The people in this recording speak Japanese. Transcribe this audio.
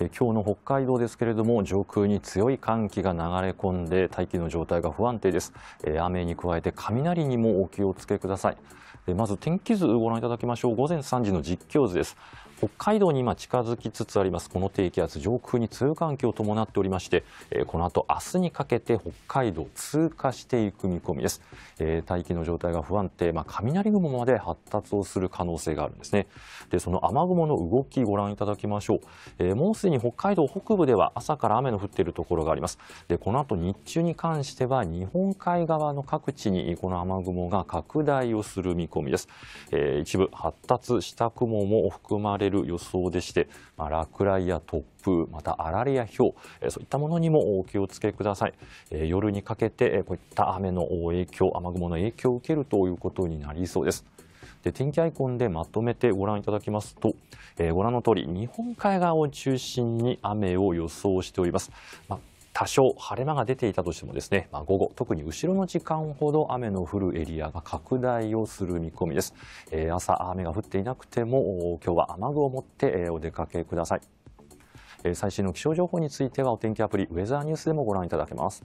今日の北海道ですけれども上空に強い寒気が流れ込んで大気の状態が不安定です、雨に加えて雷にもお気をつけください、まず天気図をご覧いただきましょう午前3時の実況図です北海道に今近づきつつありますこの低気圧上空に強い寒気を伴っておりまして、この後明日にかけて北海道通過していく見込みです、大気の状態が不安定まあ、雷雲まで発達をする可能性があるんですねでその雨雲の動きご覧いただきましょう、えーすでに北海道北部では朝から雨の降っているところがあります。で、この後日中に関しては日本海側の各地にこの雨雲が拡大をする見込みです。えー、一部発達した雲も含まれる予想でして、まあ、落雷や突風、またあられや氷、えー、そういったものにもお気をつけください。えー、夜にかけてこういった雨の影響、雨雲の影響を受けるということになりそうです。で天気アイコンでまとめてご覧いただきますと、えー、ご覧の通り日本海側を中心に雨を予想しております。まあ多少晴れ間が出ていたとしてもですね、まあ、午後、特に後ろの時間ほど雨の降るエリアが拡大をする見込みです。えー、朝、雨が降っていなくても、今日は雨具を持ってお出かけください。えー、最新の気象情報についてはお天気アプリ、ウェザーニュースでもご覧いただけます。